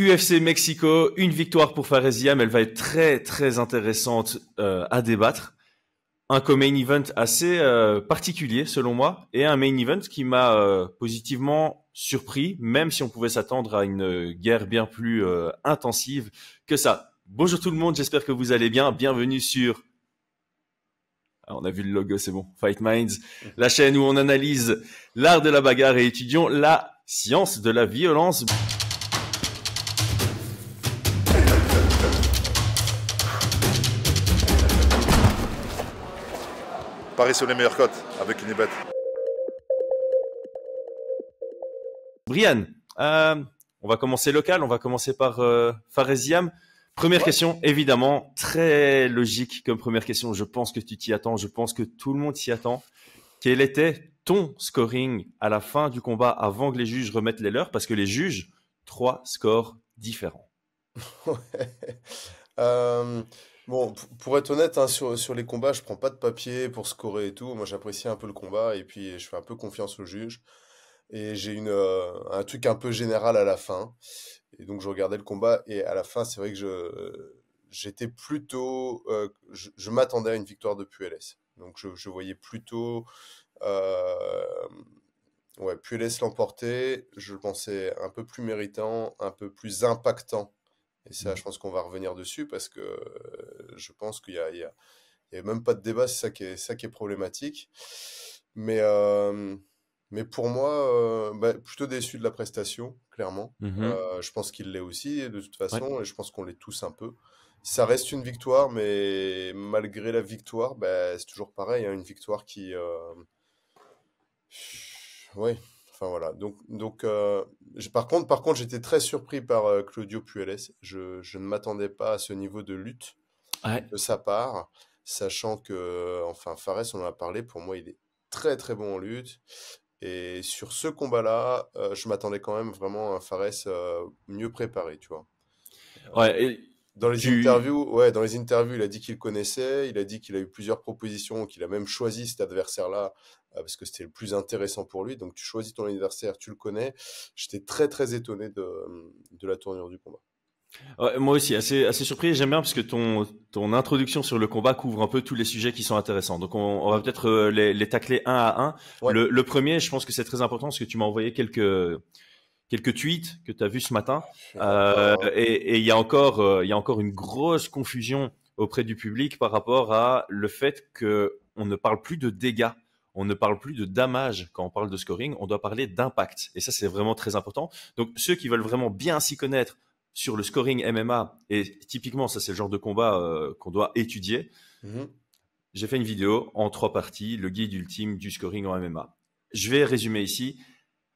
UFC Mexico, une victoire pour Faresiam, elle va être très très intéressante euh, à débattre. Un co-main event assez euh, particulier selon moi et un main event qui m'a euh, positivement surpris, même si on pouvait s'attendre à une guerre bien plus intensive que ça. Bonjour tout le monde, j'espère que vous allez bien. Bienvenue sur ah, on a vu le logo, c'est bon. Fight Minds, la chaîne où on analyse l'art de la bagarre et étudions la science de la violence. sur les meilleures cotes avec Unibet. Brian, euh, on va commencer local, on va commencer par euh, Première question, évidemment, très logique comme première question. Je pense que tu t'y attends, je pense que tout le monde s'y attend. Quel était ton scoring à la fin du combat avant que les juges remettent les leurs Parce que les juges, trois scores différents. Euh, Bon, pour être honnête, hein, sur, les combats, je prends pas de papier pour scorer et tout. Moi, j'apprécie un peu le combat et puis je fais un peu confiance au juge. Et j'ai une, euh, un truc un peu général à la fin. Et donc, je regardais le combat et à la fin, c'est vrai que je, j'étais plutôt. Euh, je, m'attendais à une victoire de Puelles. Donc, je, voyais plutôt. Euh, ouais, Puelles l'emporter. Je le pensais un peu plus méritant, un peu plus impactant et ça, mm. je pense qu'on va revenir dessus parce que euh, je pense qu'il n'y a, a, même pas de débat, c'est ça qui est, ça qui est problématique. Mais, euh, mais pour moi, euh, bah, plutôt déçu de la prestation, clairement. Mm-hmm. je pense qu'il l'est aussi, de toute façon, et je pense qu'on l'est tous un peu. Ça reste une victoire, mais malgré la victoire, bah, c'est toujours pareil, hein, une victoire qui... Oui, voilà. Donc, donc euh, par contre, par contre, j'étais très surpris par euh, Claudio Puelles. Je, ne m'attendais pas à ce niveau de lutte de sa part, sachant que, enfin, Fares, on en a parlé. Pour moi, il est très très bon en lutte. Et sur ce combat-là, euh, je m'attendais quand même vraiment à un Fares mieux préparé, tu vois. Dans les, interviews, dans les interviews, il a dit qu'il connaissait, il a dit qu'il a eu plusieurs propositions, qu'il a même choisi cet adversaire-là euh, parce que c'était le plus intéressant pour lui. Donc tu choisis ton anniversaire, tu le connais. J'étais très très étonné de, la tournure du combat. moi aussi, assez, assez surpris. J'aime bien parce que ton, ton introduction sur le combat couvre un peu tous les sujets qui sont intéressants. Donc, on, va peut-être euh, les, tacler un à un. Le, premier, je pense que c'est très important parce que tu m'as envoyé quelques, quelques tweets que tu as vus ce matin. Ah, euh, et il y, a encore, il y a encore une grosse confusion auprès du public par rapport à le fait qu'on ne parle plus de dégâts on ne parle plus de damage quand on parle de scoring, on doit parler d'impact. Et ça, c'est vraiment très important. Donc, ceux qui veulent vraiment bien s'y connaître sur le scoring MMA, et typiquement, ça, c'est le genre de combat euh, qu'on doit étudier, mhm. j'ai fait une vidéo en trois parties, le guide ultime du scoring en MMA. Je vais résumer ici.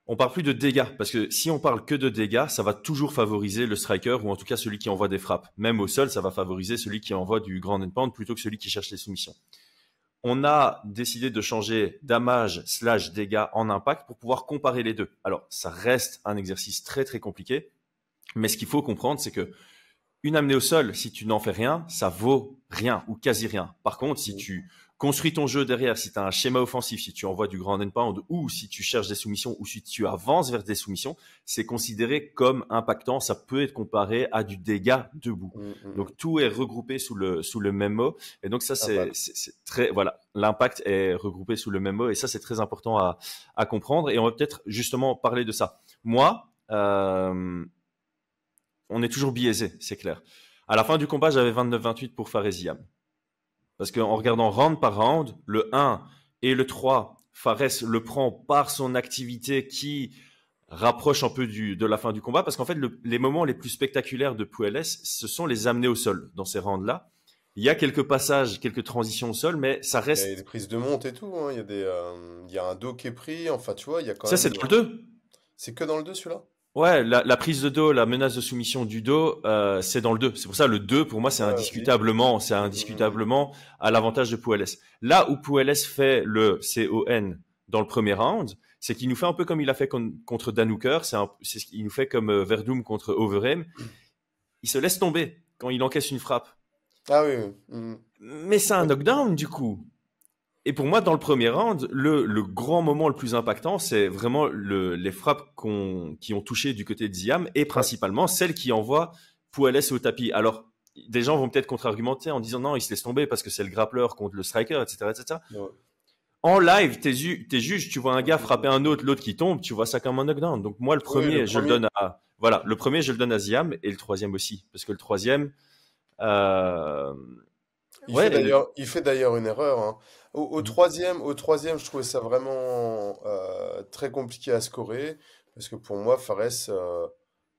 On parle plus de dégâts, parce que si on parle que de dégâts, ça va toujours favoriser le striker, ou en tout cas celui qui envoie des frappes. Même au sol, ça va favoriser celui qui envoie du grand endpoint plutôt que celui qui cherche les soumissions on a décidé de changer damage slash dégâts en impact pour pouvoir comparer les deux. Alors, ça reste un exercice très très compliqué, mais ce qu'il faut comprendre, c'est que une amenée au sol, si tu n'en fais rien, ça vaut rien ou quasi rien. Par contre, si tu construis ton jeu derrière. Si tu as un schéma offensif, si tu envoies du grand n ou si tu cherches des soumissions ou si tu avances vers des soumissions, c'est considéré comme impactant. Ça peut être comparé à du dégât debout. Mm, mm, mm. Donc tout est regroupé sous le sous le même mot. Et donc ça c'est très voilà l'impact est regroupé sous le même mot et ça c'est très important à, comprendre. Et on va peut-être justement parler de ça. Moi, euh, on est toujours biaisé, c'est clair. À la fin du combat, j'avais 29-28 pour Fareziam. Parce qu'en regardant round par round, le 1 et le 3, Fares le prend par son activité qui rapproche un peu du, de la fin du combat. Parce qu'en fait, les moments les plus spectaculaires de Puelles, ce sont les amener au sol dans ces rounds-là. Il y a quelques passages, quelques transitions au sol, mais ça reste. Il y a des prises de monte et tout. Hein. Il, y a des, euh, il y a un dos qui est pris. Enfin, tu vois, il y a quand ça, même. Ça, c'est dans le 2 C'est que dans le 2, celui-là Ouais, la, prise de dos, la menace de soumission du dos, euh, c'est dans le 2. C'est pour ça le 2, pour moi, c'est indiscutablement, c'est mhm. indiscutablement à l'avantage de Pouelles. Là où Pouelles fait le CON dans le premier round, c'est qu'il nous fait un peu comme il a fait contre Danouker, c'est ce qu'il nous fait comme euh, Verdum contre Overeem. Il se laisse tomber quand il encaisse une frappe. Ah oui. Mhm. Mais c'est un knockdown du coup. Et pour moi, dans le premier round, le, le grand moment le plus impactant, c'est vraiment le, les frappes qui ont touché du côté de Ziam et principalement celles qui envoient Pouelles au tapis. Alors, des gens vont peut-être contre-argumenter en disant non, il se laisse tomber parce que c'est le grappleur contre le striker, etc. etc. En live, t'es es juge, tu vois un gars frapper un autre, l'autre qui tombe, tu vois ça comme un knockdown. Donc moi, le premier, je le donne à voilà, le premier, je le donne à Ziam et le troisième aussi, parce que le troisième, euh, bah, il fait d'ailleurs, d'ailleurs une erreur. Hein. Au, mm. troisième, au troisième, je trouvais ça vraiment euh, très compliqué à scorer parce que pour moi, Fares euh,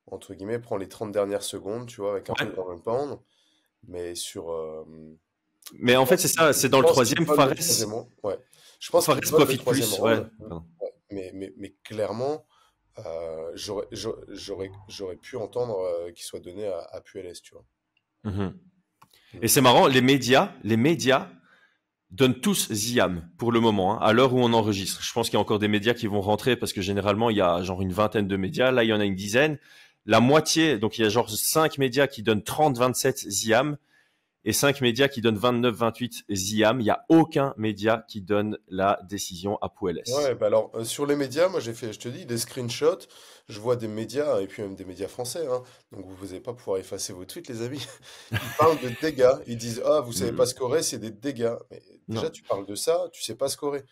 entre guillemets prend les 30 dernières secondes, tu vois, avec un peu de pound, mais sur. Euh, mais en fait, c'est ça, c'est dans le troisième, Fares. Ouais. Je pense profite plus. Mais, mais, mais, clairement, j'aurais pu entendre qu'il soit donné à, à, PLS, tu vois. Mmh et c'est marrant, les médias, les médias donnent tous Ziam pour le moment, hein, à l'heure où on enregistre. Je pense qu'il y a encore des médias qui vont rentrer parce que généralement il y a genre une vingtaine de médias. Là, il y en a une dizaine. La moitié, donc il y a genre cinq médias qui donnent 30-27 Ziam et 5 médias qui donnent 29-28 Ziam. Il n'y a aucun média qui donne la décision à Pouelles. Bah alors euh, sur les médias, moi j'ai fait, je te dis, des screenshots. Je vois des médias, et puis même des médias français. Hein. donc vous n'allez pas pouvoir effacer vos tweets, les amis. Ils parlent de dégâts. Ils disent Ah, vous savez pas scorer, c'est des dégâts. Mais déjà, tu parles de ça, tu sais pas scorer.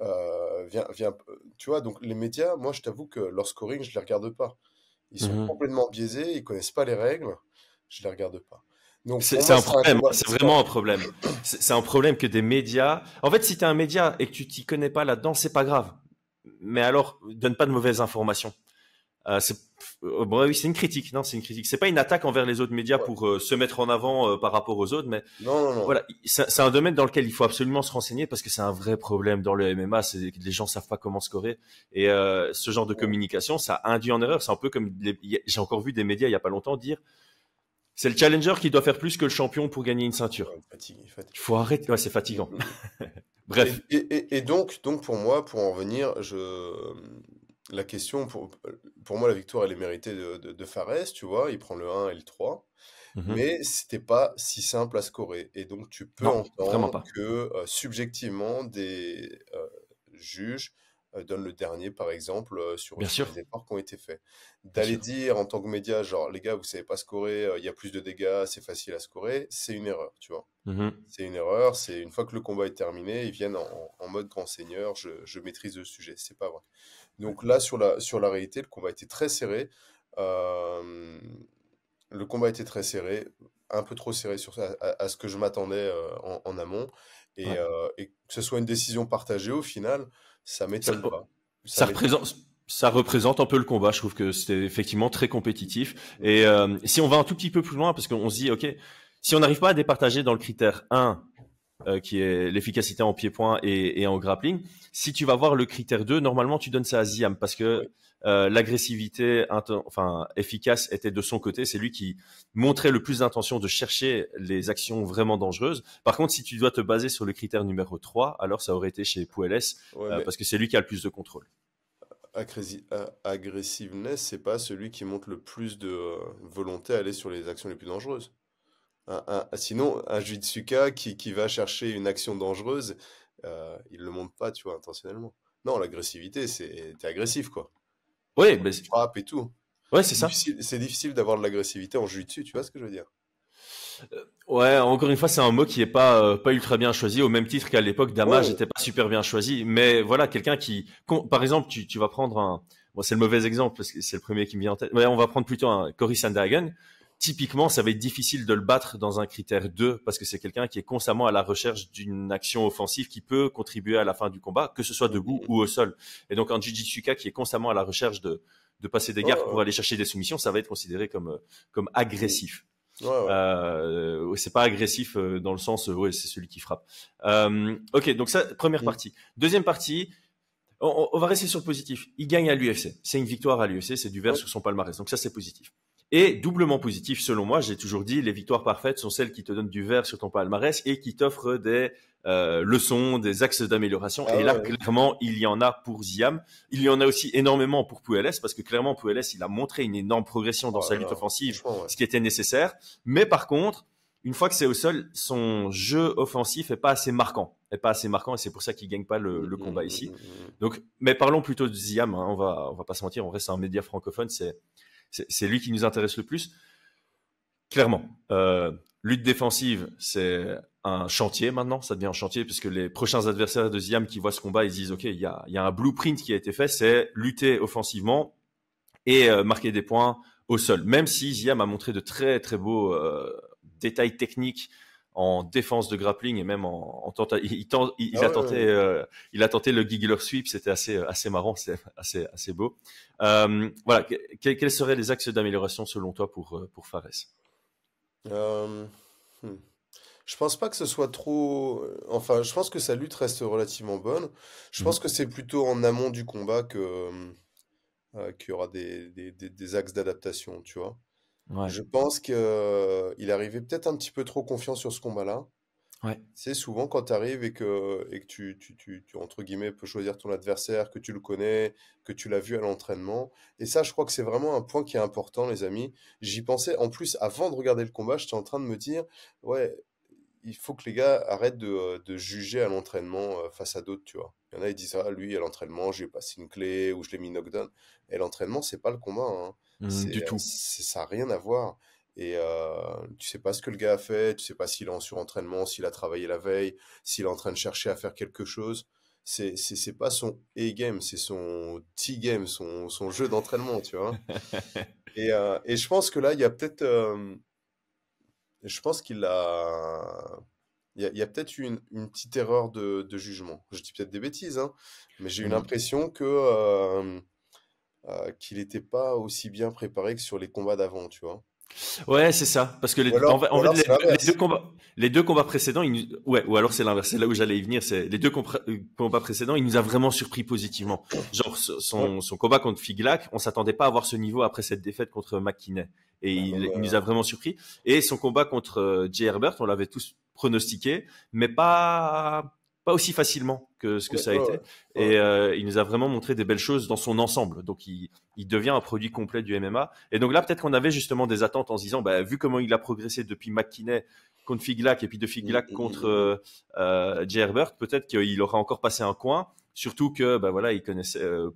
Euh, viens, viens, tu vois, donc les médias, moi je t'avoue que leur scoring, je les regarde pas. Ils sont mmh complètement biaisés, ils connaissent pas les règles, je les regarde pas. C'est un problème, c'est vraiment un problème. C'est un problème que des médias. En fait, si tu es un média et que tu t'y connais pas là-dedans, c'est pas grave. Mais alors, donne pas de mauvaises informations. Euh, euh, bon, oui, c'est une critique, non, c'est une critique. C'est pas une attaque envers les autres médias pour euh, se mettre en avant par rapport aux autres, mais non, voilà, c'est un domaine dans lequel il faut absolument se renseigner parce que c'est un vrai problème dans le MMA. c'est Les gens savent pas comment scorer et ce genre de communication, ça induit en erreur. C'est un peu comme j'ai encore vu des médias il y a pas longtemps dire c'est le challenger qui doit faire plus que le champion pour gagner une ceinture. Il faut arrêter. c'est fatigant. Bref. Et, donc, donc, pour moi, pour en revenir, je... Euh, la question, pour, pour moi, la victoire, elle est méritée de, de, Fares, tu vois. Il prend le 1 et le 3. Mhm. Mais c'était pas si simple à scorer. Et donc, tu peux entendre que euh, subjectivement, des euh, juges euh, donne le dernier, par exemple, euh, sur les efforts qui ont été faits. D'aller dire en tant que média, genre, les gars, vous savez pas scorer, euh, il y a plus de dégâts, c'est facile à scorer, c'est une erreur, tu vois. Mmh c'est une erreur, c'est une fois que le combat est terminé, ils viennent en, mode grand seigneur, je, maîtrise le sujet, c'est pas vrai. Donc là, sur la, sur la réalité, le combat était très serré. le combat était très serré, un peu trop serré à, ce que je m'attendais en, amont. et, que ce soit une décision partagée au final, ça m'étonne pas. Ça, représente ça représente un peu le combat. Je trouve que c'était effectivement très compétitif. Mm. Et euh, si on va un tout petit peu plus loin, parce qu'on se dit, ok, si on n'arrive pas à départager dans le critère 1, euh, qui est l'efficacité en pied-point et, et, en grappling, si tu vas voir le critère 2, normalement tu donnes ça à Ziam, parce que euh, l'agressivité enfin, efficace était de son côté. C'est lui qui montrait le plus d'intention de chercher les actions vraiment dangereuses. Par contre, si tu dois te baser sur le critère numéro 3, alors ça aurait été chez Pouelles euh, parce que c'est lui qui a le plus de contrôle. Euh, agressiveness c'est pas celui qui montre le plus de volonté à aller sur les actions les plus dangereuses. sinon, un Jitsuka qui, va chercher une action dangereuse, il le montre pas, tu vois, intentionnellement. Non, l'agressivité, c'est t'es agressif, quoi. Ouais, ben, et tout. Ouais, c'est ça. C'est difficile d'avoir de l'agressivité en jiu dessus, tu vois ce que je veux dire euh, Ouais, encore une fois, c'est un mot qui n'est pas euh, pas ultra bien choisi, au même titre qu'à l'époque Damage n'était pas super bien choisi. Mais voilà, quelqu'un qui, par exemple, tu, vas prendre un, c'est le mauvais exemple parce que c'est le premier qui me vient en tête. on va prendre plutôt un Cory Sandhagen typiquement, ça va être difficile de le battre dans un critère 2 parce que c'est quelqu'un qui est constamment à la recherche d'une action offensive qui peut contribuer à la fin du combat, que ce soit debout ou au sol. Et donc un Jujitsuka qui est constamment à la recherche de, passer des gardes pour aller chercher des soumissions, ça va être considéré comme, euh, comme agressif. Ouais, ouais. Euh, c'est pas agressif euh, dans le sens, ouais, c'est celui qui frappe. ok, donc ça, première mm. partie. Deuxième partie, on, va rester sur le positif. Il gagne à l'UFC. C'est une victoire à l'UFC, c'est du vert sur son palmarès. Donc ça, c'est positif. Et doublement positif, selon moi, j'ai toujours dit, les victoires parfaites sont celles qui te donnent du vert sur ton palmarès et qui t'offrent des euh, leçons, des axes d'amélioration. Ah et là, clairement, il y en a pour Ziam. Il y en a aussi énormément pour Puelles, parce que clairement, Puelles, il a montré une énorme progression dans oh sa lutte offensive, ce qui était nécessaire. Mais par contre, une fois que c'est au sol, son jeu offensif est pas assez marquant. Est pas assez marquant et c'est pour ça qu'il gagne pas le, combat ici. Mm, mm, mm, Donc, mais parlons plutôt de Ziam. Hein. On va, on va pas se mentir. On reste un média francophone. C'est, c'est lui qui nous intéresse le plus. Clairement, euh, lutte défensive, c'est un chantier maintenant, ça devient un chantier, puisque les prochains adversaires de Ziam qui voient ce combat, ils disent, OK, il y a, un blueprint qui a été fait, c'est lutter offensivement et euh, marquer des points au sol. Même si Ziam a montré de très, très beaux euh, détails techniques en défense de grappling et même en, en il, ah a tenté, euh, il a tenté le giggler sweep, c'était assez, euh, assez marrant, c'est assez, assez beau. Euh, voilà, quels seraient les axes d'amélioration selon toi pour, pour Fares hmm. Je pense pas que ce soit trop. Enfin, je pense que sa lutte reste relativement bonne. Je pense mhm. que c'est plutôt en amont du combat que qu'il y aura des, des axes d'adaptation, tu vois. Je pense qu'il euh, arrivait peut-être un petit peu trop confiant sur ce combat-là. C'est souvent quand tu arrives et que, tu, entre guillemets, peux choisir ton adversaire, que tu le connais, que tu l'as vu à l'entraînement. Et ça, je crois que c'est vraiment un point qui est important, les amis. J'y pensais, en plus, avant de regarder le combat, j'étais en train de me dire, ouais, il faut que les gars arrêtent de, euh, juger à l'entraînement euh, face à d'autres, tu vois. Il y en a, ils disent, ah, lui, à l'entraînement, j'ai passé une clé ou je l'ai mis knockdown. Et l'entraînement, c'est pas le combat. Hein. Mmh, du tout. Ça n'a rien à voir. Et euh, tu sais pas ce que le gars a fait, tu sais pas s'il est en surentraînement, s'il a travaillé la veille, s'il est en train de chercher à faire quelque chose. C'est c'est pas son A game, c'est son T game, son, son jeu d'entraînement, tu vois. Et, et, je pense que là, il y a peut-être, je pense qu'il a, il y a, peut-être eu une, une, petite erreur de, de jugement. Je dis peut-être des bêtises, hein, mais j'ai eu l'impression mmh. que euh, qu'il n'était pas aussi bien préparé que sur les combats d'avant, tu vois. Ouais, c'est ça. Parce que les, deux combats, les deux combats précédents, ouais, ou alors c'est l'inverse. là où j'allais y venir. C'est les deux euh, combats précédents, il nous a vraiment surpris positivement. Genre son, combat contre Figlac, on s'attendait pas à avoir ce niveau après cette défaite contre McKinney, et bah il, nous a vraiment surpris. Et son combat contre euh, J. Herbert, on l'avait tous pronostiqué, mais pas pas aussi facilement que ce que ça a été. Et euh, il nous a vraiment montré des belles choses dans son ensemble. Donc, il, devient un produit complet du MMA. Et donc là, peut-être qu'on avait justement des attentes en se disant, bah, vu comment il a progressé depuis McKinney contre Figlac et puis de Figlac mm, mm, contre mm, euh, euh peut-être qu'il aura encore passé un coin. Surtout que, bah voilà, il connaissait euh,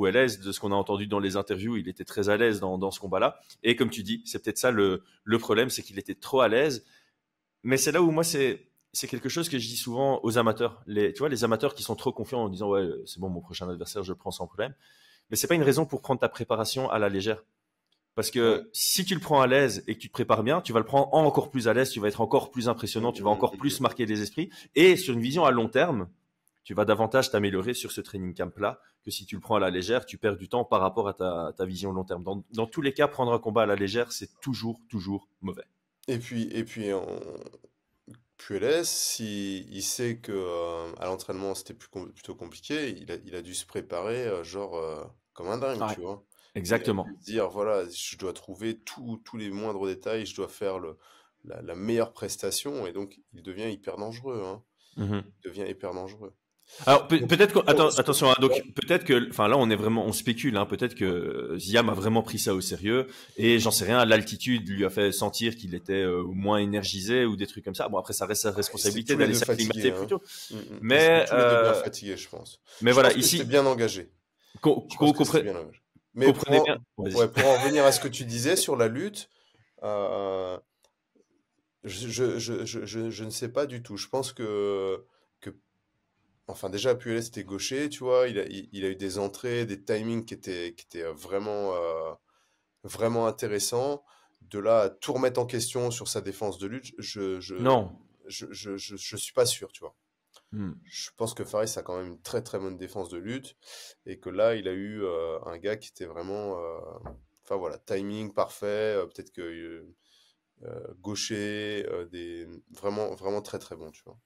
de ce qu'on a entendu dans les interviews, il était très à l'aise dans, ce combat-là. Et comme tu dis, c'est peut-être ça le, le problème, c'est qu'il était trop à l'aise. Mais c'est là où moi, c'est c'est quelque chose que je dis souvent aux amateurs. Les, tu vois, les amateurs qui sont trop confiants en disant ouais, c'est bon, mon prochain adversaire, je le prends sans problème. Mais n'est pas une raison pour prendre ta préparation à la légère. Parce que si tu le prends à l'aise et que tu te prépares bien, tu vas le prendre encore plus à l'aise, tu vas être encore plus impressionnant, tu vas encore plus marquer les esprits. Et sur une vision à long terme, tu vas davantage t'améliorer sur ce training camp là que si tu le prends à la légère, tu perds du temps par rapport à ta, à vision long terme. Dans, dans tous les cas, prendre un combat à la légère, c'est toujours, toujours mauvais. Et puis, et puis on, Puelles, s'il il sait que euh, à l'entraînement c'était plutôt compliqué, il a, dû se préparer euh, genre euh, comme un dingue, tu vois. Exactement. Dire voilà, je dois trouver tous les moindres détails, je dois faire le, la, meilleure prestation et donc il devient hyper dangereux. Hein. Mmh il devient hyper dangereux. Alors peut- être que... attention, hein, donc peut-être que, enfin là on est vraiment, on spécule, hein, peut-être que Ziam a vraiment pris ça au sérieux et j'en sais rien, l'altitude lui a fait sentir qu'il était euh, moins énergisé ou des trucs comme ça. Bon après ça reste sa ah, responsabilité d'aller s'acclimater hein. plutôt, mm, mm. mais euh, fatigué je pense. Mais voilà ici bien engagé. Co- co- bien engagé. Mais pour, bien. pour en revenir à ce que tu disais sur la lutte. Euh, je, je, je, je, ne sais pas du tout. Je pense que Enfin, déjà, Puyolet, c'était gaucher, tu vois. Il a, il, a, eu des entrées, des timings qui étaient, qui étaient euh, vraiment, euh, vraiment intéressants. De là à tout remettre en question sur sa défense de lutte, je, je Je, suis pas sûr, tu vois. Hmm. Je pense que Faris a quand même une très très bonne défense de lutte et que là, il a eu euh, un gars qui était vraiment. Enfin voilà, timing parfait. Peut-être que. gaucher, des... vraiment, vraiment très très bon, tu vois.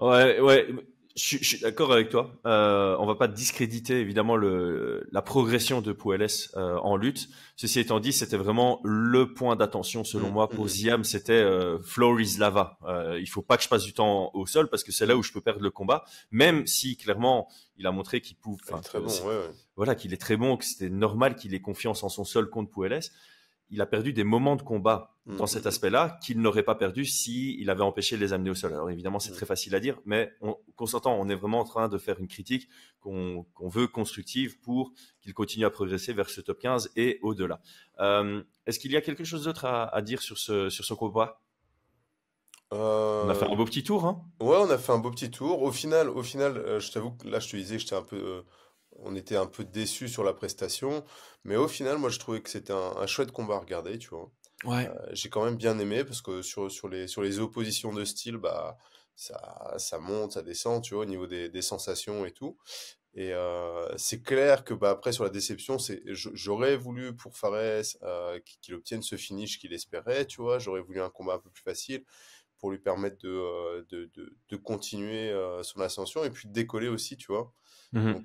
Ouais, ouais. Je, je suis d'accord avec toi. Euh, on va pas discréditer évidemment le, la progression de Pouelès euh, en lutte. Ceci étant dit, c'était vraiment le point d'attention selon mm, moi pour Ziam. Mm. C'était euh, is lava. Euh, il faut pas que je passe du temps au sol parce que c'est là où je peux perdre le combat. Même si clairement il a montré qu'il pouvait. très euh, bon, Voilà, qu'il est très bon, que c'était normal qu'il ait confiance en son seul contre Pouelès il a perdu des moments de combat mm, dans mm, cet mm. aspect-là qu'il n'aurait pas perdu s'il avait empêché les amener au sol. Alors évidemment, c'est très facile à dire, mais on, on est vraiment en train de faire une critique qu'on, veut constructive pour qu'il continue à progresser vers ce top 15 et au-delà. Euh, est-ce qu'il y a quelque chose d'autre à, dire sur ce, sur ce combat On a euh, fait un beau petit tour, hein Ouais, on a fait un beau petit tour. Au final, au final, euh, je t'avoue que là, je te disais que j'étais un peu on était un peu déçus sur la prestation. Mais au final, moi, je trouvais que c'était un, chouette combat à regarder, tu vois. Ouais. Euh, j'ai quand même bien aimé parce que sur, sur, les, sur les oppositions de style, bah, ça, monte, ça descend, tu vois, au niveau des, sensations et tout. Et euh, c'est clair que bah, après sur la déception, j'aurais voulu pour Fares euh, qu'il obtienne ce finish qu'il espérait, tu vois. J'aurais voulu un combat un peu plus facile pour lui permettre de, de, continuer son ascension et puis de décoller aussi, tu vois. Mmh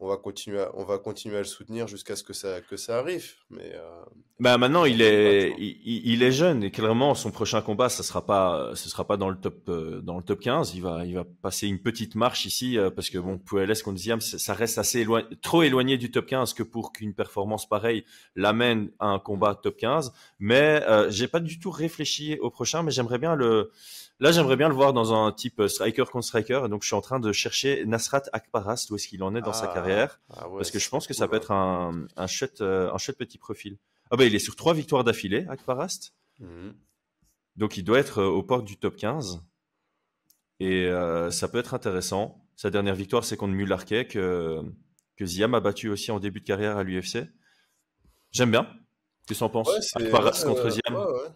on va continuer à, on va continuer à le soutenir jusqu'à ce que ça que ça arrive mais euh, bah, maintenant il est il, est jeune et clairement son prochain combat ça sera pas ce sera pas dans le top euh, dans le top 15 il va il va passer une petite marche ici euh, parce que bon Puelles qu'on disait ça reste assez éloigné, trop éloigné du top 15 que pour qu'une performance pareille l'amène à un combat top 15 mais j'ai pas du tout réfléchi au prochain mais j'aimerais bien le Là, j'aimerais bien le voir dans un type euh, striker contre striker. donc, je suis en train de chercher Nasrat Akparast, où est-ce qu'il en est dans sa ah, carrière. Ah parce que je pense que ça peut hein. être un, euh, un, chouette, petit profil. Ah bah, il est sur trois victoires d'affilée, Akparast. Mhm. Donc, il doit être euh, aux portes du top 15. Et ça peut être intéressant. Sa dernière victoire, c'est contre Mularquet, que, que Ziam a battu aussi en début de carrière à l'UFC. J'aime bien. Tu s'en penses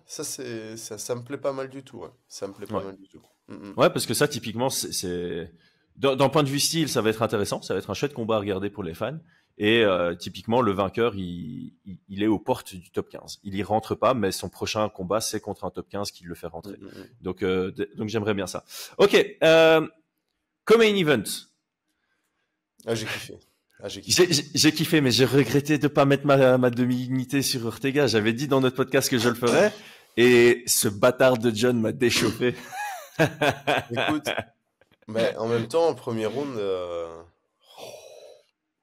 Ça, c'est, ça, me plaît pas mal du tout. Ça me plaît du tout. Mm, mm. Ouais, parce que ça, typiquement, c'est. D'un point de vue style, ça va être intéressant. Ça va être un chouette combat à regarder pour les fans. Et euh, typiquement, le vainqueur, il, est aux portes du top 15. Il y rentre pas, mais son prochain combat, c'est contre un top 15 qui le fait rentrer. Mm, donc, euh, donc j'aimerais bien ça. Ok. Euh, comme event. Ah, j'ai kiffé. Ah, j'ai kiffé. mais j'ai regretté de pas mettre ma, ma demi-unité sur Ortega. J'avais dit dans notre podcast que je le ferais, et ce bâtard de John m'a déchauffé. Écoute, mais en même temps, en premier round, euh,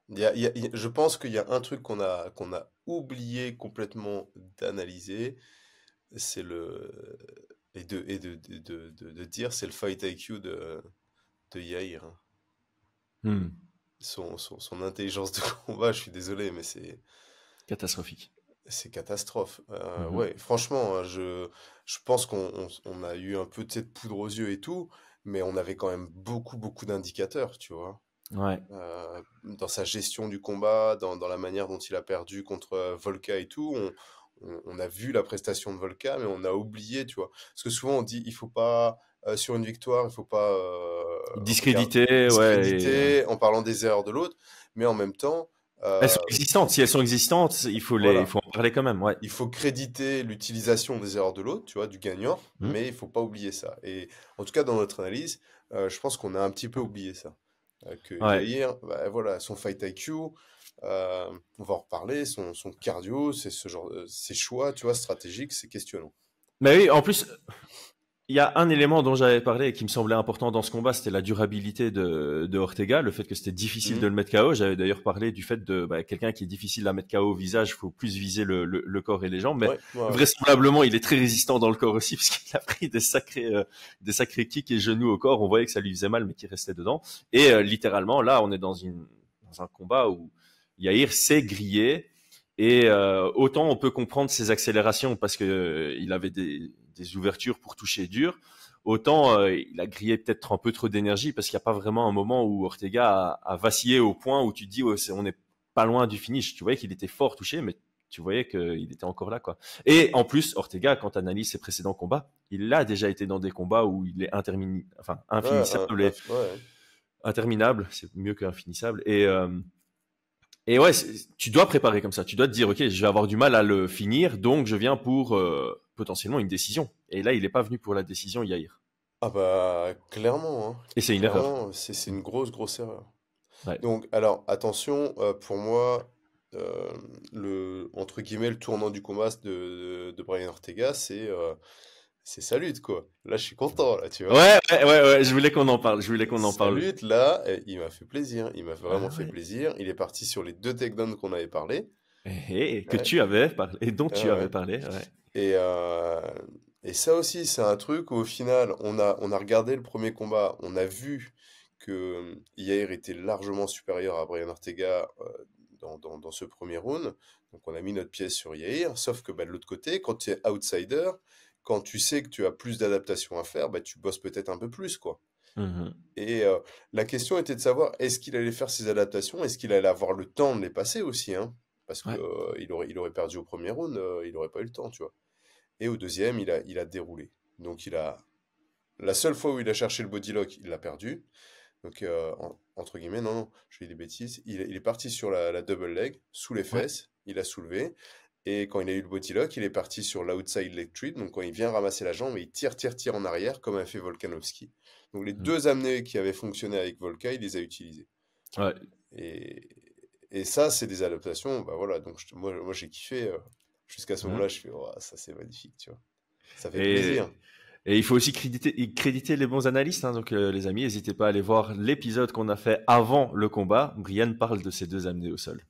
y a, je pense qu'il y a un truc qu'on a, qu'on a oublié complètement d'analyser, c'est le et de, et de, de, de, dire c'est le fight IQ de, de Yair. Hein. Hmm son, son, son, intelligence de combat, je suis désolé, mais c'est. Catastrophique. C'est catastrophe. Euh, mhm. Ouais, franchement, hein, je, je pense qu'on a eu un peu de cette poudre aux yeux et tout, mais on avait quand même beaucoup, beaucoup d'indicateurs, tu vois. Ouais. Euh, dans sa gestion du combat, dans, dans, la manière dont il a perdu contre euh, Volca et tout, on, on, a vu la prestation de Volka, mais on a oublié, tu vois. Parce que souvent, on dit, il faut pas euh, sur une victoire, il ne faut pas euh, discréditer, euh, en parlant des erreurs de l'autre, mais en même temps. elles sont existantes. Si elles sont existantes, il faut, les, en parler quand même. Ouais. Il faut créditer l'utilisation des erreurs de l'autre, tu vois, du gagnant, mmh. mais il ne faut pas oublier ça. Et en tout cas, dans notre analyse, je pense qu'on a un petit peu oublié ça. que à bah, voilà, son fight IQ, on va en reparler, son, son cardio, c'est ce genre, ses choix, tu vois, stratégiques, c'est questionnant. Mais oui, en plus, il y a un élément dont j'avais parlé et qui me semblait important dans ce combat, c'était la durabilité de, Ortega, le fait que c'était difficile mhm. de le mettre KO. J'avais d'ailleurs parlé du fait de bah, quelqu'un qui est difficile à mettre KO au visage, faut plus viser le, corps et les jambes. Mais vraisemblablement, il est très résistant dans le corps aussi, parce qu'il a pris des sacrés, euh, des sacrés kicks et genoux au corps. On voyait que ça lui faisait mal, mais qu'il restait dedans. Et euh, littéralement, là, on est dans, une, un combat où Yair s'est grillé. Et euh, autant on peut comprendre ses accélérations parce que il avait des, des ouvertures pour toucher dur. Autant euh, il a grillé peut-être un peu trop d'énergie parce qu'il n'y a pas vraiment un moment où Ortega a, vacillé au point où tu dis est, on n'est pas loin du finish. Tu voyais qu'il était fort touché, mais tu voyais qu'il était encore là. quoi. Et en plus, Ortega, quand tu analyses ses précédents combats, il a déjà été dans des combats où il est intermin... enfin, Interminable, c'est mieux qu'infinissable. Et, euh, et ouais, tu dois préparer comme ça. Tu dois te dire, ok, je vais avoir du mal à le finir, donc je viens pour euh, potentiellement une décision. Et là, il n'est pas venu pour la décision, Yair. Ah bah clairement. Hein. Et c'est une erreur. C'est une grosse grosse erreur. Donc alors attention, euh, pour moi, euh, le entre guillemets le tournant du combat de, de, de Brian Ortega, c'est c'est sa lutte, quoi. Là, je suis content, là, tu vois. Ouais, ouais, ouais, je voulais qu'on en parle, je voulais qu'on en parle. lutte, là, eh, il m'a fait plaisir, il m'a ah vraiment fait plaisir. Il est parti sur les deux takedowns qu'on avait parlé. Et, eh, eh, que tu avais parlé, et dont tu ah avais parlé, ouais. Et, euh, et ça aussi, c'est un truc où, au final, on a, on a regardé le premier combat, on a vu que euh, Yair était largement supérieur à Brian Ortega euh, dans, dans, ce premier round. Donc, on a mis notre pièce sur Yair, sauf que bah, de l'autre côté, quand tu es outsider, quand tu sais que tu as plus d'adaptations à faire, bah, tu bosses peut-être un peu plus, quoi. Mmh Et euh, la question était de savoir est-ce qu'il allait faire ses adaptations, est-ce qu'il allait avoir le temps de les passer aussi, hein? parce qu'il euh, aurait, il aurait perdu au premier round, euh, il n'aurait pas eu le temps, tu vois. Et au deuxième, il a, il a déroulé. Donc il a la seule fois où il a cherché le body lock, il l'a perdu. Donc entre guillemets, non, non, je fais des bêtises. Il, est parti sur la, double leg, sous les fesses, il a soulevé. Et quand il a eu le body lock, il est parti sur l'outside leg Donc quand il vient ramasser la jambe, il tire, tire, tire en arrière, comme a fait Volkanovski. Donc les mhm. deux amenés qui avaient fonctionné avec Volka, il les a utilisés. Ouais. Et, et ça, c'est des adaptations. Bah voilà, donc moi, moi j'ai kiffé. Euh, jusqu'à ce moment-là, mhm. je fais, oh, ça c'est magnifique, tu vois. Ça fait plaisir. Et il faut aussi créditer, créditer les bons analystes. Hein. Donc, euh, les amis, n'hésitez pas à aller voir l'épisode qu'on a fait avant le combat. Brian parle de ces deux amenés au sol.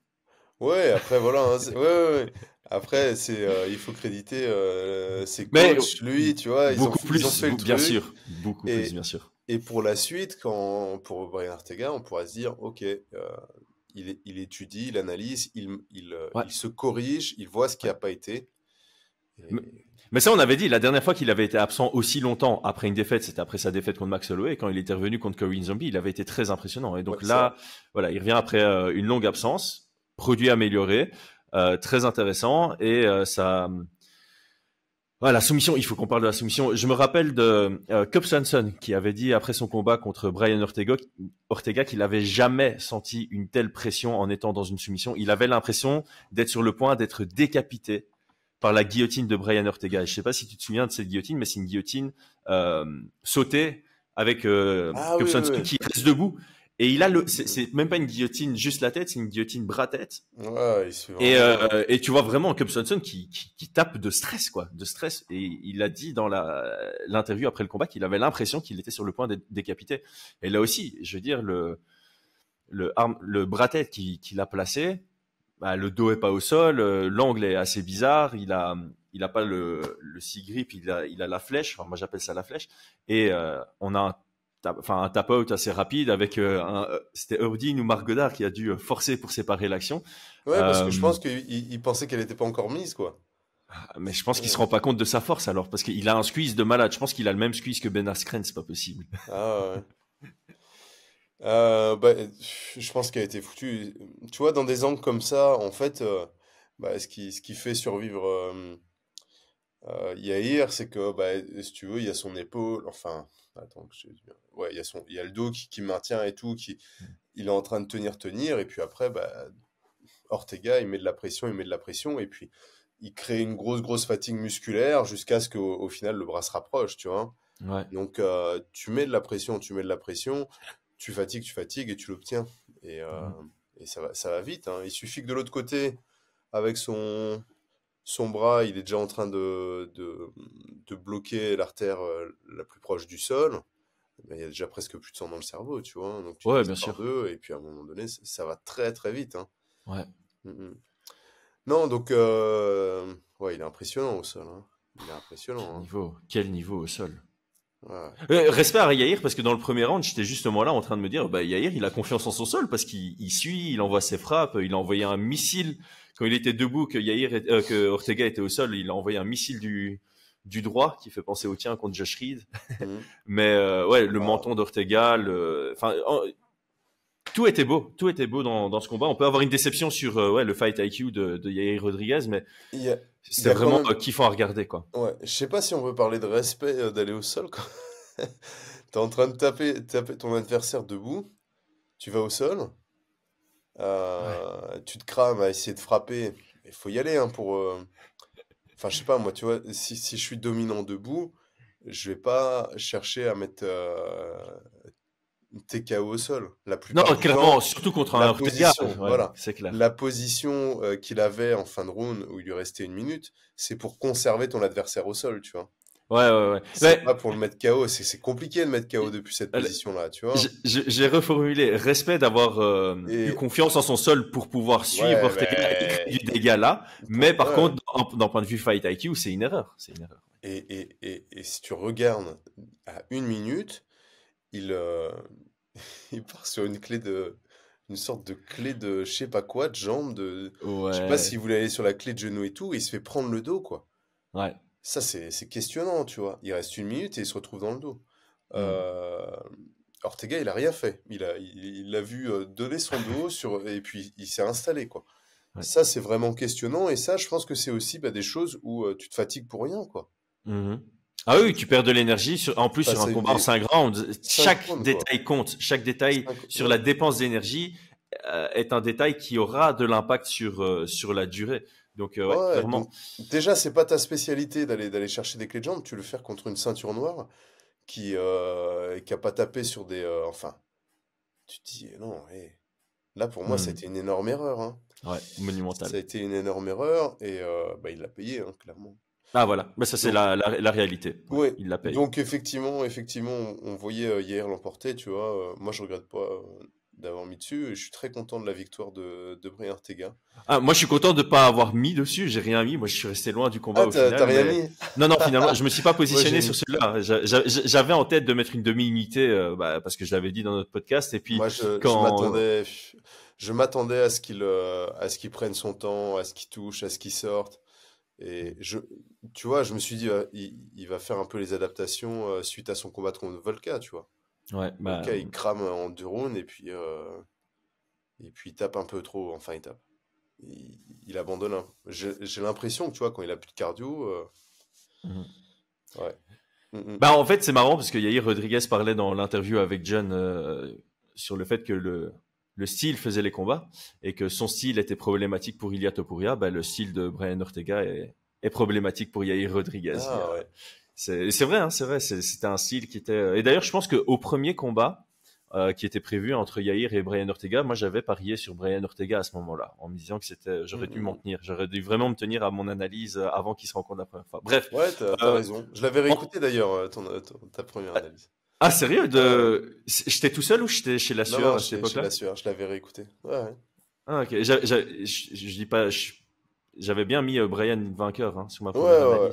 Ouais, après, voilà. Hein, ouais, ouais, ouais. Après, c'est, euh, il faut créditer euh, ses coachs, lui, tu vois. beaucoup plus, bien sûr. Beaucoup et, plus, bien sûr. Et pour la suite, quand, pour Brian Artega, on pourra se dire, OK, euh, il, il, étudie, il analyse, il, il, se corrige, il voit ce qui n'a pas été. Mais, ça, on avait dit, la dernière fois qu'il avait été absent aussi longtemps après une défaite, c'était après sa défaite contre Max Holloway, quand il était revenu contre Corinne Zombie, il avait été très impressionnant. Et donc là, voilà, il revient après une longue absence, produit amélioré. Euh, très intéressant et euh, ça. voilà la soumission, il faut qu'on parle de la soumission. Je me rappelle de euh, qui avait dit après son combat contre Brian Ortega, Ortega qu'il n'avait jamais senti une telle pression en étant dans une soumission. Il avait l'impression d'être sur le point d'être décapité par la guillotine de Brian Ortega. je ne sais pas si tu te souviens de cette guillotine, mais c'est une guillotine euh, sautée avec euh, ah qui reste debout. Et il a le, c'est même pas une guillotine juste la tête, c'est une guillotine bras-tête. Ouais, euh, et, tu vois vraiment Cub qui, tape de stress, quoi, de stress. Et il a dit dans l'interview après le combat qu'il avait l'impression qu'il était sur le point d'être décapité. Et là aussi, je veux dire, le, le, bras-tête qu'il a placé, bah, le dos est pas au sol, euh, l'angle est assez bizarre, il a, il a pas le, le C-grip, il a, la flèche, enfin, moi j'appelle ça la flèche. Et euh, on a un enfin un tap out assez rapide avec euh, euh, c'était Urdine ou Marc qui a dû euh, forcer pour séparer l'action. Ouais, parce que je pense qu'il pensait qu'elle n'était pas encore mise quoi. Ah, mais je pense qu'il se rend pas compte de sa force alors parce qu'il a un squeeze de malade. Je pense qu'il a le même squeeze que Ben Askren, c'est pas possible. Ah ouais. Bah, je pense qu'elle a été foutue. Tu vois, dans des angles comme ça, en fait, bah, ce, qui, ce qui fait survivre Yair, c'est que, bah, si tu veux, il y a son épaule. Enfin, attends, je il y a le dos qui, maintient et tout, qui, mm. il est en train de tenir, tenir, et puis après, bah, Ortega, il met de la pression, il met de la pression, et puis il crée une grosse, grosse fatigue musculaire jusqu'à ce qu'au au final le bras se rapproche, tu vois. Donc euh, tu mets de la pression, tu mets de la pression, tu fatigues, tu fatigues et tu l'obtiens. Et, euh, mm. ça, va, vite. Hein. Il suffit que de l'autre côté, avec son, bras, il est déjà en train de bloquer l'artère euh, la plus proche du sol. Ben, il y a déjà presque plus de sang dans le cerveau, tu vois. Donc, tu ouais, bien sûr. et puis à un moment donné, ça, va très très vite. Hein. Ouais. Mmh, mmh. Non, donc, euh, ouais, il est impressionnant au sol. Hein. Il est impressionnant. Quel, hein. niveau. Quel niveau au sol. Euh, respect à Yair parce que dans le premier round, j'étais justement là en train de me dire, bah, Yair, il a confiance en son sol parce qu'il suit, il envoie ses frappes, il a envoyé un missile quand il était debout que Yair, euh, que Ortega était au sol, il a envoyé un missile du, du droit qui fait penser au tien contre Josh Reed. Mhm. Mais euh, ouais, le menton d'Ortega, enfin, tout était beau, tout était beau dans, ce combat. On peut avoir une déception sur euh, ouais, le fight IQ de, de Rodriguez, mais c'était vraiment euh, kiffant à regarder. quoi. Ouais. Je sais pas si on veut parler de respect d'aller au sol. tu es en train de taper, taper ton adversaire debout, tu vas au sol, tu te crames à essayer de frapper. Il faut y aller hein, pour Enfin, je sais pas, moi, tu vois, si, je suis dominant debout, je vais pas chercher à mettre euh, TKO au sol. La plupart non, clairement, surtout contre un adversaire voilà, c'est clair. La position euh, qu'il avait en fin de round où il lui restait une minute, c'est pour conserver ton adversaire au sol, tu vois. Ouais, ouais, ouais. C'est pas pour le mettre KO, c'est compliqué de mettre KO depuis cette euh, position-là, tu vois. J'ai reformulé respect d'avoir euh, eu confiance en son sol pour pouvoir suivre du dégât là, mais par contre, d'un point de vue fight IQ, c'est une erreur. C'est une erreur. Et, et, et, si tu regardes à une minute, il, euh, il part sur une clé de, une sorte de clé de je sais pas quoi, de jambe, de. Je sais pas s'il voulait aller sur la clé de genou et tout, il se fait prendre le dos, quoi. Ouais. Ça, c'est questionnant, tu vois. Il reste une minute et il se retrouve dans le dos. Mmh. Euh, Ortega, il a rien fait. Il a, il, l'a vu euh, donner son dos sur, et puis il s'est installé, quoi. Ça, c'est vraiment questionnant. Et ça, je pense que c'est aussi bah, des choses où euh, tu te fatigues pour rien, quoi. Mmh. Ah oui, tu perds de l'énergie. En plus, bah, sur un combat en 5 rounds, chaque détail compte. Chaque détail sur la dépense d'énergie est un détail qui aura de l'impact sur, sur la durée. Donc, euh, ouais, déjà, c'est pas ta spécialité d'aller, d'aller chercher des clés de jambes. Tu le fais contre une ceinture noire qui n'a euh, qui pas tapé sur des. Euh, enfin, tu te dis, non, là, pour moi, c'était hmm. une énorme erreur. Hein. Ouais, monumentale. Ça a été une énorme erreur et bah, il l'a payé, hein, clairement. Ah voilà, mais ça c'est la, la, réalité. Oui. il l'a payé. Donc effectivement, effectivement, on voyait hier l'emporter, tu vois. moi je regrette pas d'avoir mis dessus. je suis très content de la victoire de, de Brian Ortega. Ah, moi, je suis content de ne pas avoir mis dessus. J'ai rien mis. Moi, je suis resté loin du combat. Ah, au final, rien mis Non, non, finalement, je me suis pas positionné sur celui-là. J'avais en tête de mettre une demi-unité euh, bah, parce que je l'avais dit dans notre podcast. Et puis, je, quand... je m'attendais à ce qu'il euh, à ce qu'il prenne son temps, à ce qu'il touche, à ce qu'il sorte. Et je, tu vois, je me suis dit, euh, il, il, va faire un peu les adaptations suite à son combat contre Volca, tu vois. Ouais, bah... cas, il crame en deux rounds et puis, euh, et puis il tape un peu trop. Enfin, il tape. Il, abandonne. J'ai l'impression, tu vois, quand il a plus de cardio. Euh, mhm. Ouais. Bah, en fait, c'est marrant parce que Yair Rodriguez parlait dans l'interview avec John euh, sur le fait que le, le style faisait les combats et que son style était problématique pour Ilia Topuria. Bah, le style de Brian Ortega est, problématique pour Yair Rodriguez. Ah, ouais. Hein, c'est vrai, c'est vrai. C'était un style qui était. Euh, et d'ailleurs, je pense qu'au premier combat euh, qui était prévu entre Yair et Brian Ortega, moi j'avais parié sur Brian Ortega à ce moment-là, en me disant que c'était. J'aurais dû mm-hmm. m'en tenir. J'aurais dû vraiment me tenir à mon analyse euh, avant qu'il se rencontre la première fois. Bref. Ouais, t'as raison. Je l'avais réécouté d'ailleurs ta première ah, analyse. Ah sérieux de... J'étais tout seul ou j'étais chez la sueur à cette époque-là Chez la sueur, je l'avais réécouté. Ouais. ouais. Ah ok. Je dis pas. J'avais bien mis euh, Brian vainqueur hein, sur ma première ouais,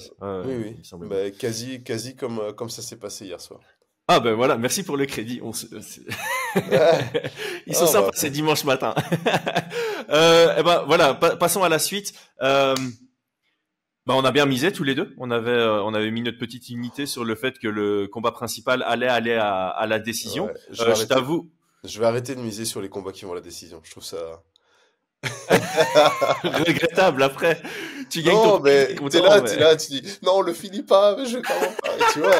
oui, oui. Bah, quasi, quasi comme, euh, comme ça s'est passé hier soir. Ah ben voilà, merci pour le crédit. Ils sont ah, bah. sympas, c'est dimanche matin. euh, et eh ben voilà, passons à la suite. Euh, bah, on a bien misé tous les deux. On avait, on avait mis notre petite unité sur le fait que le combat principal allait aller à, la décision. je t'avoue. Je vais arrêter de miser sur les combats qui vont à la décision. Je trouve ça. Regrettable après. Tu gagnes non, ton mais t'es là, t'es là, tu dis non, le finis pas, je vais pas. tu vois,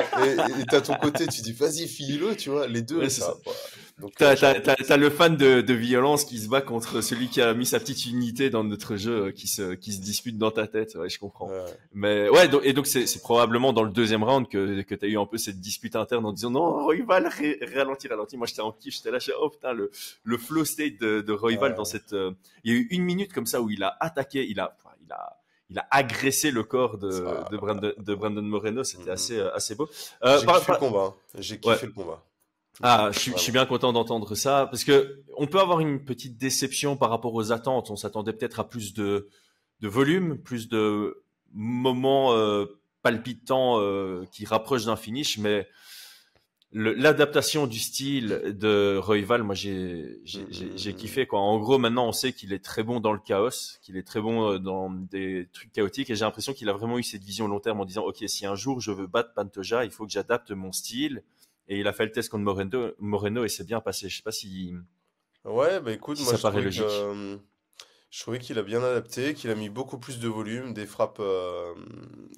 et t'as ton côté, tu dis vas-y, finis-le, tu vois, les deux. ça, T'as euh, le fan de, de, violence qui se bat contre celui qui a mis sa petite unité dans notre jeu, euh, qui se, qui se dispute dans ta tête. Ouais, je comprends. Mais ouais, donc, et donc c'est probablement dans le deuxième round que, que t'as eu un peu cette dispute interne en disant non, Royval, ralentis ralentis. Moi, j'étais en kiff, j'étais là, oh putain, le, le flow state de, de Royval dans cette. Euh, il y a eu une minute comme ça où il a attaqué, il a, il a, il a agressé le corps de, de, Brandon, de Brandon Moreno. C'était mm-hmm. assez, assez beau. Hein. J'ai kiffé le combat. J'ai kiffé le combat. Ah, je, suis bien content d'entendre ça parce que on peut avoir une petite déception par rapport aux attentes. On s'attendait peut-être à plus de, de volume, plus de moments euh, palpitants euh, qui rapprochent d'un finish, mais l'adaptation du style de Royval, moi j'ai j'ai mm, mm, kiffé mm. quoi. En gros, maintenant on sait qu'il est très bon dans le chaos, qu'il est très bon euh, dans des trucs chaotiques, et j'ai l'impression qu'il a vraiment eu cette vision long terme en disant ok si un jour je veux battre Pantoja, il faut que j'adapte mon style et il a fait le test contre Moreno, et c'est bien passé. Je sais pas si. Ouais, bah écoute, moi ça je paraît logique. Euh, je trouvais qu'il a bien adapté, qu'il a mis beaucoup plus de volume, des frappes, euh,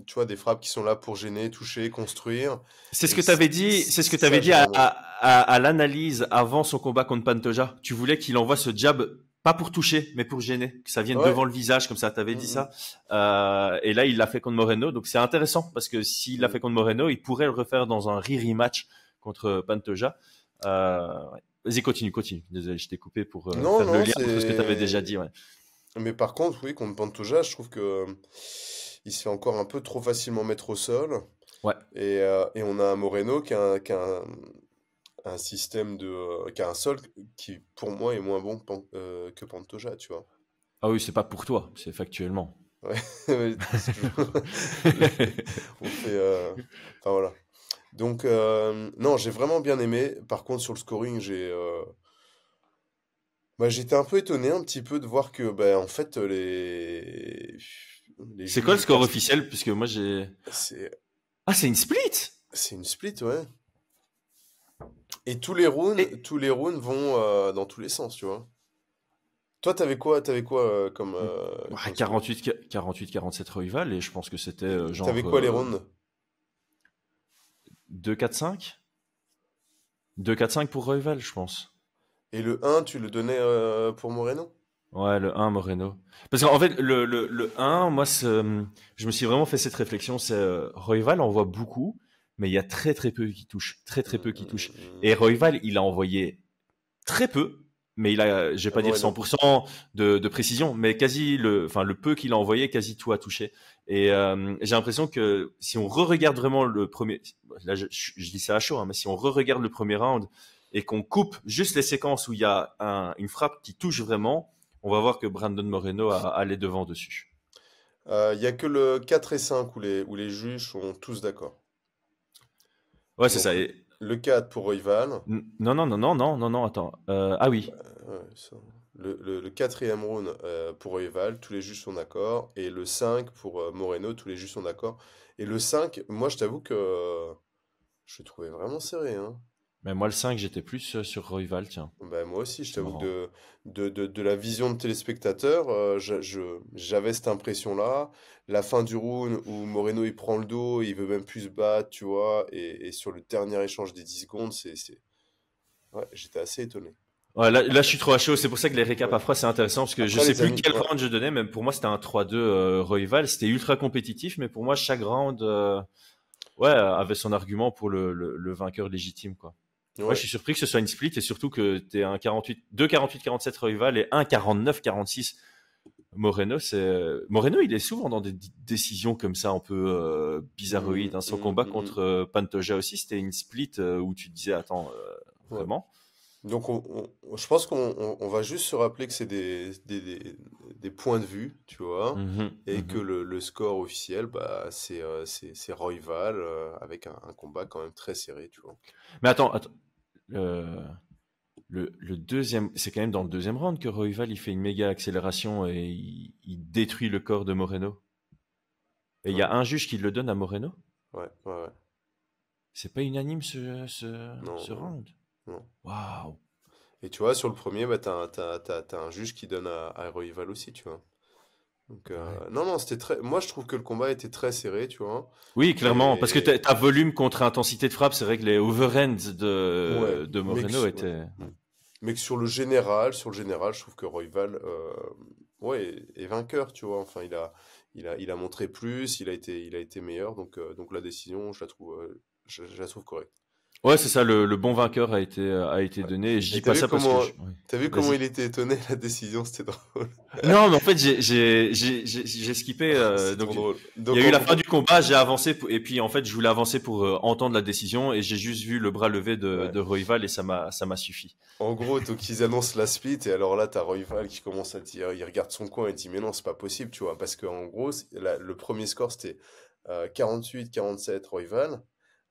tu vois, des frappes qui sont là pour gêner, toucher, construire. C'est ce, que tu avais dit, c'est ce que tu avais dit à, l'analyse avant son combat contre Pantoja. Tu voulais qu'il envoie ce jab pas pour toucher, mais pour gêner, que ça vienne devant le visage, comme ça, tu avais dit ça. Euh, et là, il l'a fait contre Moreno, donc c'est intéressant, parce que s'il l'a mm. fait contre Moreno, il pourrait le refaire dans un re-rematch contre euh, Pantoja. Euh, Vas-y, continue, continue. Désolé, je t'ai coupé pour euh, faire le lien entre ce que tu avais déjà dit. Mais par contre, oui, contre Pantoja, je trouve que il se fait encore un peu trop facilement mettre au sol. Ouais. Et, on a un Moreno qui a, un, système de. qui a un sol qui, pour moi, est moins bon que Pantoja, tu vois. Ah oui, c'est pas pour toi, c'est factuellement. Ouais, on fait. Enfin voilà. Donc, euh, non, j'ai vraiment bien aimé. Par contre, sur le scoring, j'ai. Euh, bah, j'étais un peu étonné un petit peu de voir que, bah, en fait, les. C'est quoi le score officiel Puisque moi j'ai. ah c'est une split. c'est une split, ouais. Et tous les rounds, tous les vont euh, dans tous les sens, tu vois. Toi, t'avais quoi, quoi comme. 48 47 rival et je pense que c'était T'avais quoi les rounds 2-4-5 2-4-5 pour Royval, je pense. Et le 1, tu le donnais euh, pour Moreno Ouais, le 1, Moreno. Parce qu'en fait, le, le, le, 1, moi, hum, je me suis vraiment fait cette réflexion. C'est euh, Royval envoie beaucoup, mais il y a très très peu qui touche. Très très peu qui touche. Et Royval, il a envoyé très peu, mais il a, je vais pas ah dire 100% de, précision, mais quasi le, enfin le peu qu'il a envoyé, quasi tout a touché. Et euh, j'ai l'impression que si on re-regarde vraiment le premier, là je, dis ça à chaud, hein, mais si on re-regarde le premier round et qu'on coupe juste les séquences où il y a une frappe qui touche vraiment, on va voir que Brandon Moreno a, allé les dessus. Euh, il n'y a que le 4 et 5 où les, où les juges sont tous d'accord. Ouais, c'est ça. Et, le 4 pour rival Non, non, non, non, non, non, non, attends. Euh, ah oui. Euh, le, le, le, quatrième round euh, pour Royval, tous les juges sont d'accord. Et le 5 pour Moreno, tous les juges sont d'accord. Et le 5, moi je t'avoue que je l'ai trouvais vraiment serré. Hein. Mais moi, le 5, j'étais plus euh, sur Royval, tiens. Ben moi aussi, je t'avoue de, de, de, de, la vision de téléspectateur, euh, je j'avais cette impression-là. La fin du round où Moreno il prend le dos, il veut même plus se battre, tu vois. Et, et sur le dernier échange des 10 secondes, c'est. Ouais, j'étais assez étonné. là, là, je suis trop à chaud. C'est pour ça que les récaps à froid, c'est intéressant parce que je sais plus quelle quel round je donnais. Même pour moi, c'était un 3-2 euh, C'était ultra compétitif, mais pour moi, chaque round. Euh, ouais, avait son argument pour le, le vainqueur légitime, quoi. Moi, je suis surpris que ce soit une split et surtout que tu es un 48, 2 48 47 rival et 1 49 46 Moreno. C'est Moreno, il est souvent dans des décisions comme ça un peu euh, bizarroïdes. Son hein, mm, mm, combat mm, contre euh, Pantoja aussi, c'était une split euh, où tu disais attends vraiment. Donc, je pense qu'on va juste se rappeler que c'est des, points de vue, tu vois, mhm, et mhm. que le, score officiel, bah, c'est Royval avec un, un, combat quand même très serré, tu vois. Mais attends, attends le, le, deuxième, c'est quand même dans le deuxième round que Royval il fait une méga accélération et il, détruit le corps de Moreno. Et il y a un juge qui le donne à Moreno. Ouais, C'est pas unanime ce, ce, ce round. Waouh. Et tu vois, sur le premier, bah, t'as, un juge qui donne à, à Royval aussi, tu vois. Donc, euh, Non, non, c'était très. Moi, je trouve que le combat était très serré, tu vois. Oui, clairement, parce que ta volume contre intensité de frappe, c'est vrai que les overhands de, de Moreno étaient. Mais que sur le général, sur le général, je trouve que Royval, euh, ouais, est, vainqueur, tu vois. Enfin, il a, il a, il a montré plus, il a été, il a été meilleur. Donc, euh, donc la décision, je la trouve, euh, je, la trouve correcte. Ouais, c'est ça. Le, le, bon vainqueur a été, a été donné. Et je dis pas ça parce que. T'as vu comment il était étonné la décision, c'était drôle. non, mais en fait, j'ai skippé. Euh, ah, donc, drôle. il y a eu la fin du combat, j'ai avancé et puis en fait, je voulais avancer pour euh, entendre la décision et j'ai juste vu le bras levé de, de Royval et ça m'a ça m'a suffi. En gros, donc ils annoncent la split et alors là, t'as Royval qui commence à dire, il regarde son coin et dit mais non, c'est pas possible, tu vois, parce que en gros, le premier score c'était 48-47 euh, Royval,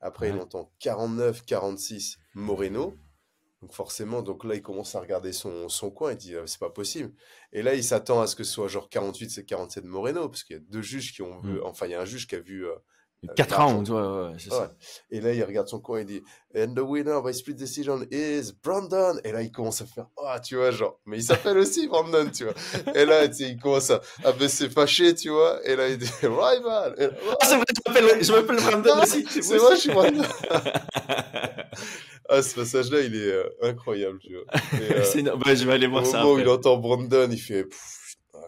après il entend 49-46 Moreno. Donc forcément, donc là, il commence à regarder son, son coin, il dit ah, c'est pas possible. Et là, il s'attend à ce que ce soit genre 48, c'est 47 Moreno, parce qu'il y a deux juges qui ont mm. vu, enfin, il y a un juge qui a vu. 4 euh, euh, rounds, ouais, ouais, c'est ça. Et là, il regarde son coin, il dit And the winner by split decision is Brandon. Et là, il commence à faire Ah, oh, tu vois, genre, mais il s'appelle aussi Brandon, tu vois. Et là, il commence à, à baisser fâché, tu vois. Et là, il dit Rival. ah, c'est vrai, je m'appelle Brandon ah, aussi. C'est moi, je suis Brandon. Ah, ce passage-là, il est euh, incroyable, tu vois. Et, euh, je vais aller voir ça. il entend Brandon, il fait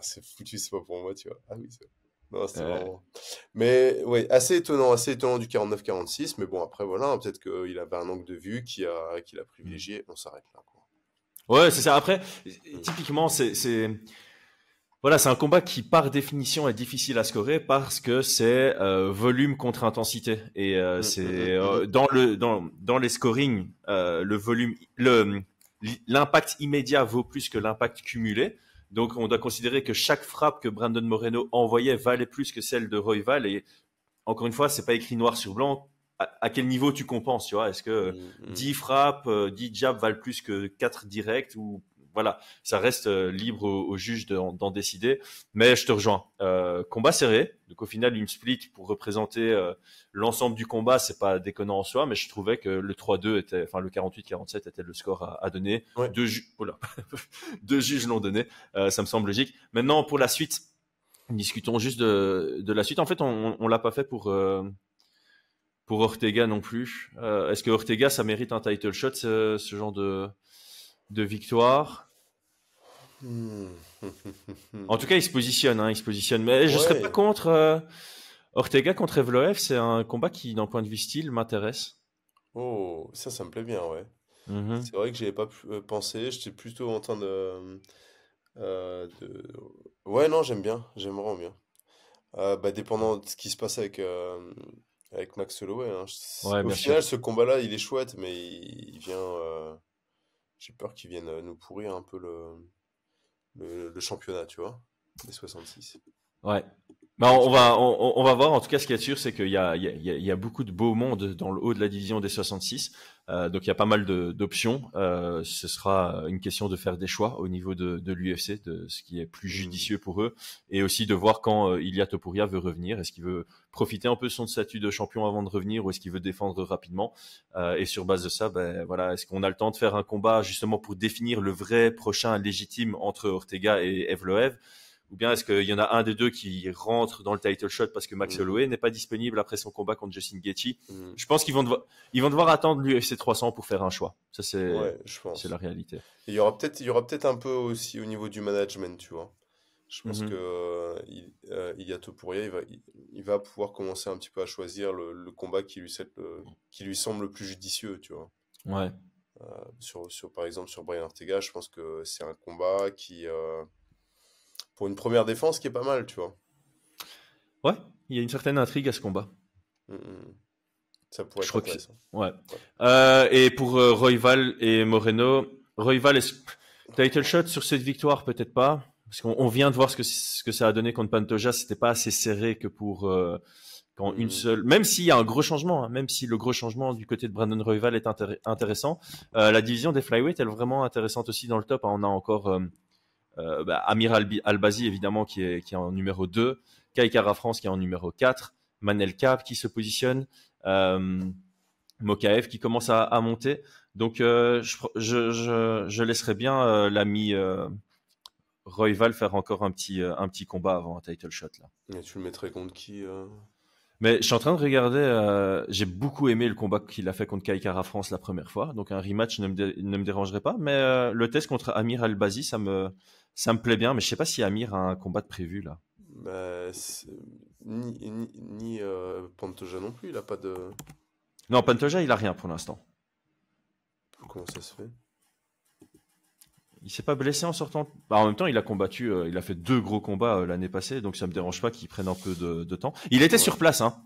c'est foutu, c'est pas pour moi, tu vois. Ah oui, c'est. Non, Mais ouais, assez étonnant, assez étonnant du 49-46. Mais bon, après, voilà, hein, peut-être qu'il avait un angle de vue qui a, qui a mm. privilégié. On s'arrête là, quoi. Ouais, c'est ça. Après, typiquement, c'est voilà, c'est un combat qui, par définition, est difficile à scorer parce que c'est euh, volume contre intensité. Et euh, mmh, c'est mmh, mmh. Euh, dans le dans, dans les scorings, le volume, le l'impact immédiat vaut plus que l'impact cumulé. Donc, on doit considérer que chaque frappe que Brandon Moreno envoyait valait plus que celle de Royval. Et encore une fois, c'est pas écrit noir sur blanc. À, quel niveau tu compenses, tu vois Est-ce que dix 10 frappes, 10 jabs valent plus que 4 directs ou voilà, ça reste euh, libre au, juge d'en décider. Mais je te rejoins. Euh, combat serré. Donc au final, une split pour représenter euh, l'ensemble du combat, c'est pas déconnant en soi, mais je trouvais que le 3-2 était, enfin le 48-47 était le score à, donner. Oh deux, juges l'ont donné. ça me semble logique. Maintenant pour la suite, discutons juste de, la suite. En fait, on, on, l'a pas fait pour pour Ortega non plus. Est-ce que Ortega ça mérite un title shot ce genre de de victoire. Hmm. en tout cas, il se positionne, hein, il se positionne. Mais je ne serais pas contre euh, Ortega contre Evloev. C'est un combat qui, d'un point de vue style, m'intéresse. Oh, ça, ça me plaît bien, ouais. Mm-hmm. C'est vrai que j'avais pas euh, pensé. J'étais plutôt en train de, euh, Ouais, non, j'aime bien. J'aimerais bien. Bah, dépendant de ce qui se passe avec avec Max Holloway. Hein. Au final, ce combat-là, il est chouette, mais il vient j'ai peur qu'ils viennent euh, nous pourrir un peu le, le, championnat, tu vois, des 66. Ouais, bah on, va, on, on, va voir. En tout cas, ce qui est sûr, c'est qu'il y a, il y, a, il y a beaucoup de beaux monde dans le haut de la division des 66. Euh, donc il y a pas mal d'options. Euh, ce sera une question de faire des choix au niveau de, l'UFC, de ce qui est plus mm. judicieux pour eux, et aussi de voir quand euh, Ilya Topuria veut revenir. Est-ce qu'il veut profiter un peu de son statut de champion avant de revenir, ou est-ce qu'il veut défendre rapidement Et sur base de ça, ben, voilà, est-ce qu'on a le temps de faire un combat justement pour définir le vrai prochain légitime entre Ortega et Evloev ou bien est-ce qu'il y en a un des deux qui rentre dans le title shot parce que Max mm. Holloway n'est pas disponible après son combat contre Justin Gaethje mm. Je pense qu'ils vont, devoir, ils vont devoir attendre l'UFC 300 pour faire un choix. Ça, c'est la réalité. il y aura peut-être peut un peu aussi au niveau du management, tu vois. Je pense mm-hmm. que euh, il, euh, y a tout pour rien, il va, il, va pouvoir commencer un petit peu à choisir le, combat qui lui, qui lui semble le plus judicieux, tu vois. Ouais. Euh, sur, par exemple, sur Brian Ortega, je pense que c'est un combat qui pour une première défense qui est pas mal, tu vois. Ouais, il y a une certaine intrigue à ce combat. Mm, mm. Ça pourrait être intéressant. Ouais. Euh, et pour euh, Royval et Moreno, Royval est title shot sur cette victoire, peut-être pas. Parce qu'on vient de voir ce que, ce que ça a donné contre Pantoja, c'était pas assez serré que pour euh, quand une mm. seule. Même s'il y a un gros changement, hein. même si le gros changement du côté de Brandon Royval est intéressant, la division des flyweight elle est vraiment intéressante aussi dans le top. Hein. On a encore euh, bah, Amir Albazi, évidemment, qui est, qui est en numéro 2, Kaikara France, qui est en numéro 4, Manel Cap, qui se positionne, euh, Mokaev, qui commence à, monter. Donc, euh, je, laisserai bien euh, l'ami Royval faire encore un petit, un petit combat avant un title shot. Là. Et tu le mettrais contre qui mais je suis en train de regarder, j'ai beaucoup aimé le combat qu'il a fait contre Kaikara France la première fois, donc un rematch ne me, dérangerait pas, mais le test contre Amir Albazi, ça me, ça me plaît bien, mais je sais pas si Amir a un combat de prévu là. Bah, ni, ni, euh, Pantoja non plus, il a pas de. Non, Pantoja, il a rien pour l'instant. Comment ça se fait Il s'est pas blessé en sortant. Bah, en même temps, il a combattu, euh, il a fait deux gros combats euh, l'année passée, donc ça me dérange pas qu'il prenne un peu de, temps. Il était sur place, hein.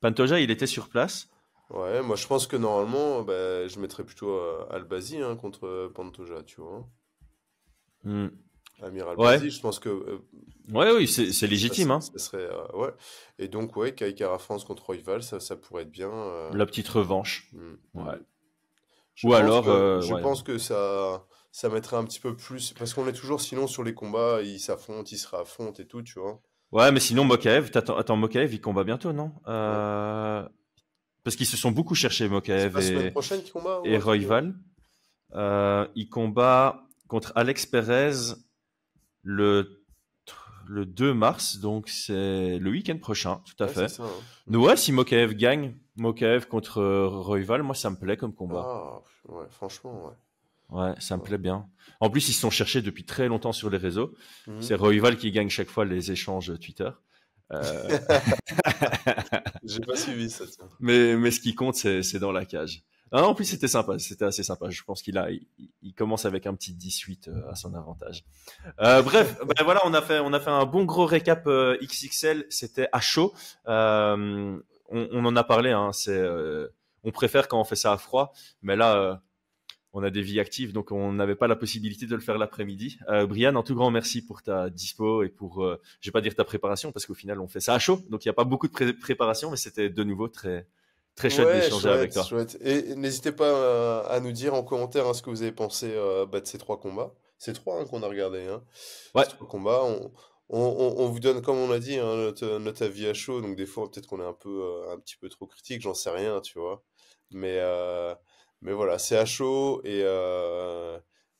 Pantoja, il était sur place. Ouais, moi je pense que normalement, bah, je mettrais plutôt Albazi hein, contre Pantoja, tu vois. Hmm. Amiral ouais. je pense que. Oui, oui, c'est légitime. serait, Et donc, ouais, Kaikara France contre Royval, ça, pourrait être bien. Euh. La petite revanche. Mm. Ou alors. Euh, je pense que ça, ça mettrait un petit peu plus. Parce qu'on est toujours, sinon, sur les combats, ils s'affrontent, ils se réaffrontent et tout, tu vois. Ouais, mais sinon, Mokaev, attends, attends Mokaev, il combat bientôt, non euh, Parce qu'ils se sont beaucoup cherchés, Mokaev et, combat, et Royval. il combat contre Alex Perez le, le 2 mars, donc c'est le week-end prochain, tout à fait. Ça, hein. ouais, si Mokaev gagne, Mokaev contre euh, Royval, moi ça me plaît comme combat. Ah, ouais, franchement, ouais. Ouais, ça me plaît bien. En plus, ils se sont cherchés depuis très longtemps sur les réseaux. Mhm. C'est Royval qui gagne chaque fois les échanges Twitter. Euh. J'ai pas suivi ça. Mais, mais ce qui compte, c'est dans la cage. Hein, en plus, c'était sympa, c'était assez sympa. Je pense qu'il a, il, commence avec un petit 18 euh, à son avantage. Euh, bref, ben voilà, on a fait, on a fait un bon gros récap euh, XXL. C'était à chaud. on, en a parlé. Hein, on préfère quand on fait ça à froid, mais là, on a des vies actives, donc on n'avait pas la possibilité de le faire l'après-midi. Euh, Brian, un tout grand merci pour ta dispo et pour, euh, je vais pas dire ta préparation, parce qu'au final, on fait ça à chaud, donc il n'y a pas beaucoup de préparation, mais c'était de nouveau très, Très chouette d'échanger avec toi. Chouette. Et n'hésitez pas euh, à nous dire en commentaire hein, ce que vous avez pensé euh, bah, de ces trois combats. C'est trois hein, qu'on a regardé. Hein. Ces trois combats. On, vous donne, comme on a dit, hein, notre, avis à chaud. Donc des fois, peut-être qu'on est un peu, euh, un petit peu trop critique. J'en sais rien, tu vois. Mais mais voilà, c'est à chaud et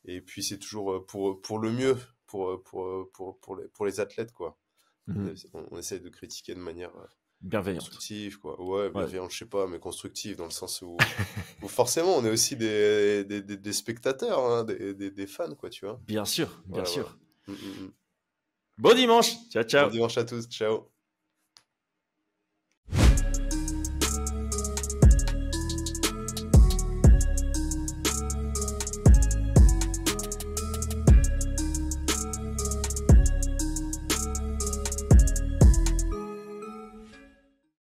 et puis c'est toujours pour pour le mieux pour pour les, pour les athlètes quoi. Mmh on essaie de critiquer de manière bienveillante. Constructive, quoi. Ouais, bienveillante, je sais pas, mais constructive dans le sens où, forcément, on est aussi des, des, spectateurs, hein, des, fans, quoi, tu vois. Bien sûr, bien sûr. Mm, mm, mm. Bon dimanche, ciao, ciao. Bon dimanche à tous, ciao.